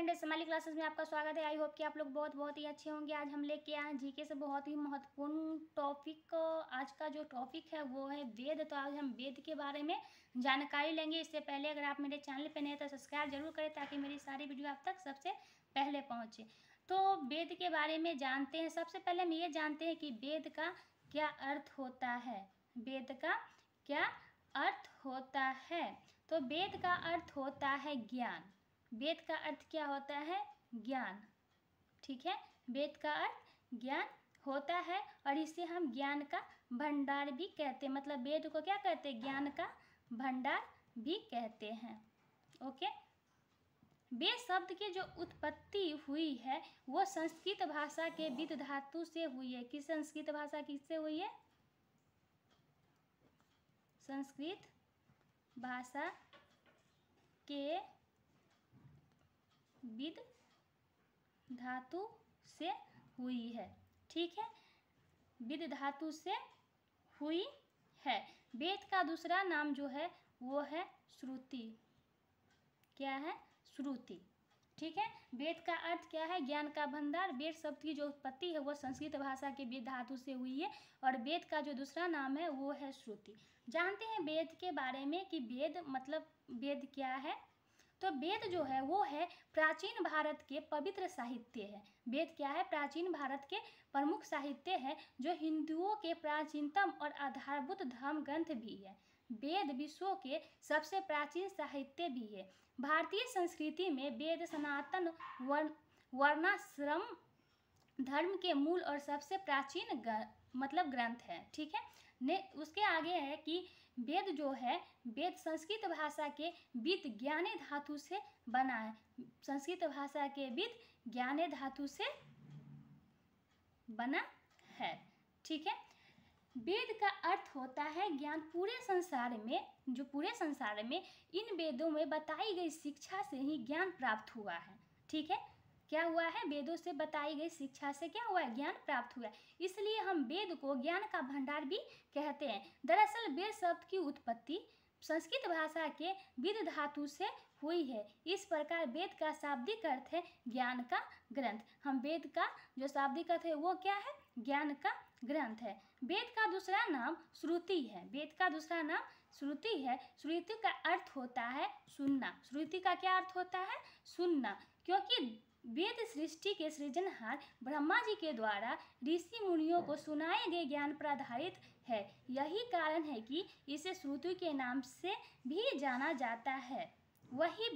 friend समाली classes में आपका स्वागत है आई होप कि आप लोग बहुत बहुत ही अच्छे होंगे आज हम लेके आए जीके से बहुत ही महत्वपूर्ण टॉपिक आज का जो टॉपिक है वो है वेद तो आज हम वेद के बारे में जानकारी लेंगे इससे पहले अगर आप मेरे चैनल पर नए तो सब्सक्राइब जरूर करें ताकि मेरी सारी वीडियो आप तक सबसे पहले पहुँचे तो वेद के बारे में जानते हैं सबसे पहले हम ये जानते हैं कि वेद का क्या अर्थ होता है वेद का क्या अर्थ होता है तो वेद का अर्थ होता है ज्ञान वेद का अर्थ क्या होता है ज्ञान ठीक है वेद का अर्थ ज्ञान होता है और इसे हम ज्ञान का भंडार भी कहते हैं मतलब वेद को क्या कहते हैं ज्ञान का भंडार भी कहते हैं ओके वे शब्द की जो उत्पत्ति हुई है वो संस्कृत भाषा के विद धातु से हुई है किस संस्कृत भाषा किससे हुई है संस्कृत भाषा के विद धातु से हुई है ठीक है विद धातु से हुई है वेद का दूसरा नाम जो है वो है श्रुति क्या है श्रुति ठीक है वेद का अर्थ क्या है ज्ञान का भंडार वेद शब्द की जो उत्पत्ति है वो संस्कृत भाषा के वेद धातु से हुई है और वेद का जो दूसरा नाम है वो है श्रुति जानते हैं वेद के बारे में कि वेद मतलब वेद क्या है तो वेद जो है वो है प्राचीन भारत के पवित्र साहित्य है वेद क्या है प्राचीन भारत के प्रमुख साहित्य है जो हिंदुओं के प्राचीनतम और आधारभूत धर्म ग्रंथ भी है वेद विश्व के सबसे प्राचीन साहित्य भी है भारतीय संस्कृति में वेद सनातन वर्ण वर्णाश्रम धर्म के मूल और सबसे प्राचीन मतलब ग्रंथ है ठीक है ने उसके आगे है कि वेद जो है वेद संस्कृत भाषा के वित्त ज्ञाने धातु से बना है संस्कृत भाषा के वित्त ज्ञाने धातु से बना है ठीक है वेद का अर्थ होता है ज्ञान पूरे संसार में जो पूरे संसार में इन वेदों में बताई गई शिक्षा से ही ज्ञान प्राप्त हुआ है ठीक है क्या हुआ है वेदों से बताई गई शिक्षा से क्या हुआ है ज्ञान प्राप्त हुआ है इसलिए हम वेद को ज्ञान का भंडार भी कहते हैं दरअसल वेद शब्द की उत्पत्ति संस्कृत भाषा के विद धातु से हुई है इस प्रकार वेद का शाब्दिक अर्थ है ज्ञान का ग्रंथ हम वेद का जो शाब्दिक अर्थ है वो क्या है ज्ञान का ग्रंथ है वेद का दूसरा नाम श्रुति है वेद का दूसरा नाम श्रुति है श्रुति का अर्थ होता है सुनना श्रुति का क्या अर्थ होता है सुनना क्योंकि वेद सृष्टि के सृजनहार ब्रह्मा जी के द्वारा ऋषि मुनियों को सुनाए गए ज्ञान पर आधारित है यही कारण है कि इसे श्रुति के नाम से भी जाना जाता है वही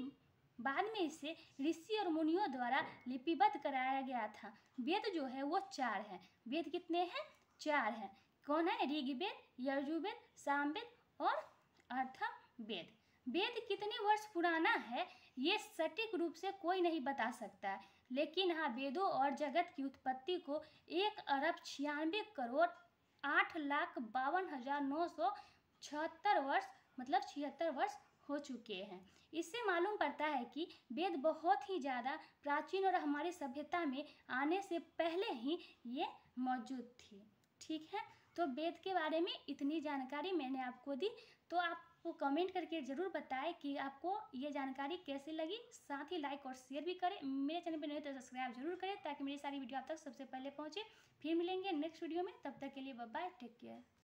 बाद में इसे ऋषि और मुनियों द्वारा लिपिबद्ध कराया गया था वेद जो है वो चार है वेद कितने हैं चार हैं कौन है ऋग्वेद यजुर्वेद सामवेद और वेद वेद कितने वर्ष पुराना है ये सटीक रूप से कोई नहीं बता सकता है लेकिन हाँ वेदों और जगत की उत्पत्ति को एक अरब छियानवे करोड़ आठ लाख बावन हज़ार नौ सौ छहत्तर वर्ष मतलब छिहत्तर वर्ष हो चुके हैं इससे मालूम पड़ता है कि वेद बहुत ही ज़्यादा प्राचीन और हमारी सभ्यता में आने से पहले ही ये मौजूद थी ठीक है तो वेद के बारे में इतनी जानकारी मैंने आपको दी तो आप वो कमेंट करके ज़रूर बताएं कि आपको ये जानकारी कैसी लगी साथ ही लाइक और शेयर भी करें मेरे चैनल पर नहीं तो सब्सक्राइब जरूर करें ताकि मेरी सारी वीडियो आप तक सबसे पहले पहुँचे फिर मिलेंगे नेक्स्ट वीडियो में तब तक के लिए बाय टेक केयर